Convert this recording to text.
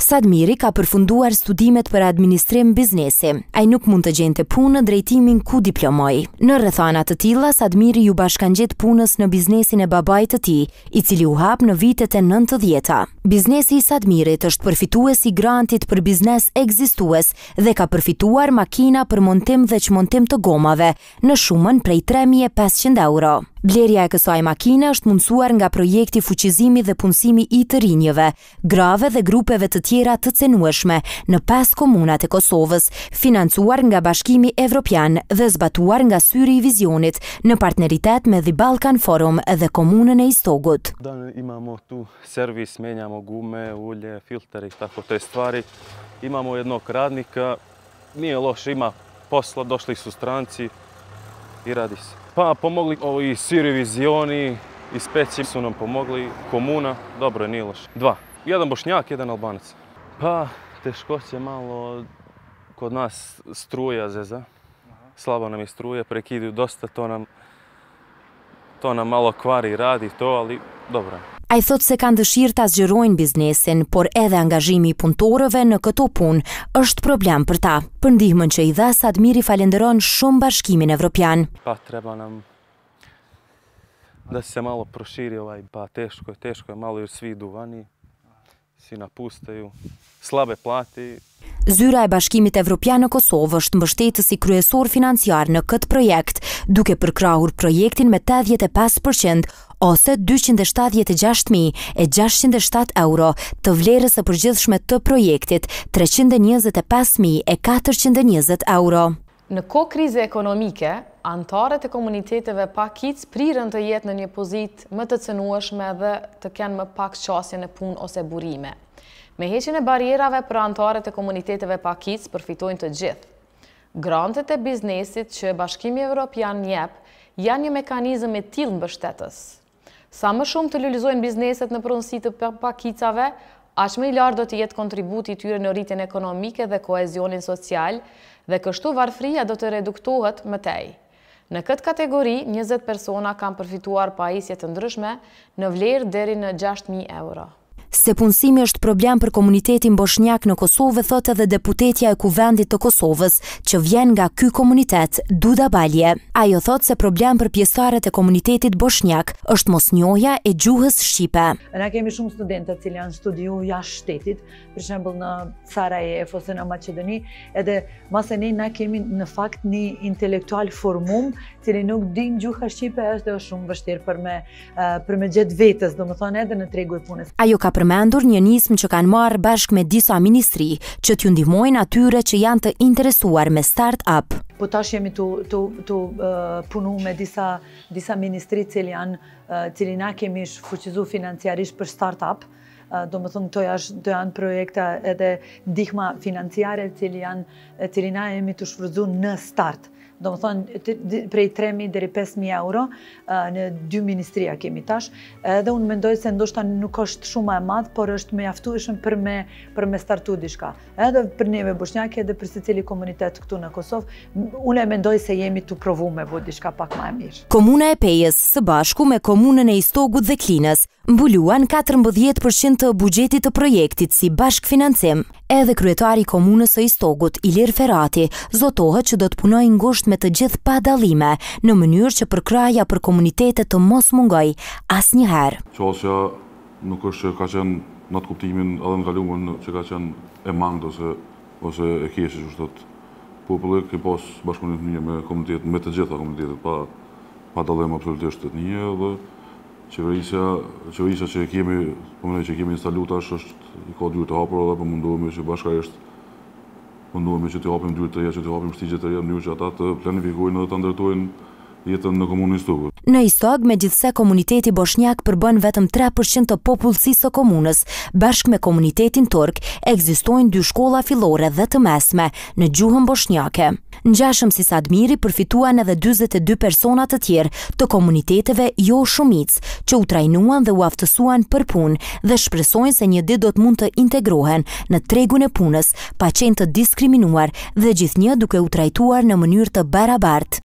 Sadmiri ka përfunduar studimet për administrim biznesi. Ai nuk mund të gjente punë në drejtimin ku diplomoi. Në rrethana të tilla, Sadmiri ju bashkan gjet punës në biznesin e babait të tij, i cili u hap në vitet e 90-ta. Biznesi i Sadmirit është përfitues i grantit për biznes ekzistues dhe ka përfituar makina për montim dhe çmontim të gomave në shumën prej 3500 euro. Blerja e kësaj makine është mundësuar nga projekti fuqizimi dhe punësimi i të rinjëve, grave dhe grupeve të tjera të cenueshme në pas komunat e Kosovës, financuar nga Bashkimi Evropian dhe zbatuar nga Syri i Vizionit në partneritet me The Balkan Forum dhe Komunën e Istogut. imamo tu servis gume, tako të stvari. Imamo jednog radnika, nije loš, ima posla, došli su stranci, i radi se. Pa pomogli ovo i vizioni, i Speci su nam pomogli, Komuna, dobro je, nije loš. Dva, jedan Bošnjak, jedan Albanac. Pa, teškoće malo, kod nas struja zeza, slabo nam je struje, prekiduju dosta, to nam, to nam malo kvari, radi to, ali dobro je. A i thot se kanë dëshirë të azgjerojnë biznesin, por edhe angazhimi i punëtorëve në këto punë është problem për ta. Për ndihmën që i dha, Sadmir i falenderon shumë bashkimin evropian. Pa treba nam dhe se malo proširi ovaj, pa teško je, teško je, malo i svi duvani, si napustaju, slabe plati, Zyra e Bashkimit Evropian në Kosovë është mbështetës i kryesor financiar në këtë projekt, duke përkrahur projektin me 85% ose 276.607 euro të vlerës e përgjithshme të projektit 325.420 euro. Në ko krize ekonomike, antarët e komuniteteve pa kicë prirën të jetë në një pozit më të cënueshme dhe të kenë më pak qasje në punë ose burime. Me heqin e barjerave për antarët e komuniteteve pa kicë përfitojnë të gjithë. Grantet e biznesit që Bashkimi Evropian njep janë një mekanizm e tilë në bështetës. Sa më shumë të lullizojnë bizneset në prunësit të pakicave, aqme i lardo të jetë kontributi tyre në rritin ekonomike dhe koezionin social dhe kështu varfria do të reduktohet më tej. Në këtë kategori, 20 persona kam përfituar pajisjet të ndryshme në vlerë deri në 6.000 euro se punësimi është problem për komunitetin boshnjak në Kosovë, thotë edhe deputetja e kuvendit të Kosovës, që vjen nga ky komunitet, Duda Balje. Ajo thotë se problem për pjesëtarët e komunitetit boshnjak është mosnjohja e gjuhës shqipe. Ne kemi shumë studentë cilë janë studiu jashtë shtetit, për shembull në Sarajevo ose në Maqedoni, edhe më e ne na kemi në fakt një intelektual formum, cili nuk din gjuhën shqipe, është shumë vështirë për me eh, për me gjetë vetes, domethënë edhe në tregun e punës. Ajo ka përmendur një nismë që kanë marrë bashkë me disa ministri që t'ju ndihmojnë atyre që janë të interesuar me start-up. Po tash jemi të uh, punu me disa ministri uh, cili na kemi shfuqizu financiarisht për start-up, uh, do më thënë të janë projekta edhe ndihma financiare cili na jemi të shfuqizu në start-up do më thonë prej 3.000 dhe 5.000 euro uh, në dy ministria kemi tash edhe unë mendoj se ndoshta nuk është shumë e madhë, por është me jaftu ishëm për me startu dishka. edhe për neve bëshnjake edhe për se cili komunitet këtu në Kosovë unë e mendoj se jemi të provu me vë pak ma e mirë Komuna e Pejës së bashku me Komunën e Istogu dhe Klinës mbuluan 14% të bugjetit të projektit si bashk financim edhe kryetari komunës e istogut, Ilir Ferati, zotohet që do të punoj në ngosht me të gjithë pa dalime, në mënyrë që përkraja për komunitetet të mos mungoj, as njëherë. Qosja nuk është që ka qenë në të kuptimin edhe në galumën që ka qenë e mangë ose, ose e kjesi që shtëtë popullë, këtë pas bashkëmunit një me komunitetet, me të gjitha komunitetet, pa dalime absolutisht të një, dhe qeverisja, qeverisja që kemi, po që kemi instalu tash është i ka dyrë të hapër edhe po mundohemi që bashkarisht mundohemi që të hapim dyrë të reja, që të hapim shtigje të reja në njërë që ata të planifikojnë edhe të ndërtojnë jetën në komunën Stogut. Po. Në Istog, me gjithse komuniteti Boshnjak përbën vetëm 3% të popullësisë të komunës, bashk me komunitetin Turk, egzistojnë dy shkolla filore dhe të mesme në gjuhën Boshnjake. Në gjashëm si Sadmiri përfituan edhe 22 personat të tjerë të komuniteteve jo shumic, që u trajnuan dhe u aftësuan për punë dhe shpresojnë se një dit do të mund të integrohen në tregun e punës, pa qenë të diskriminuar dhe gjithë një duke u trajtuar në mënyrë të barabartë.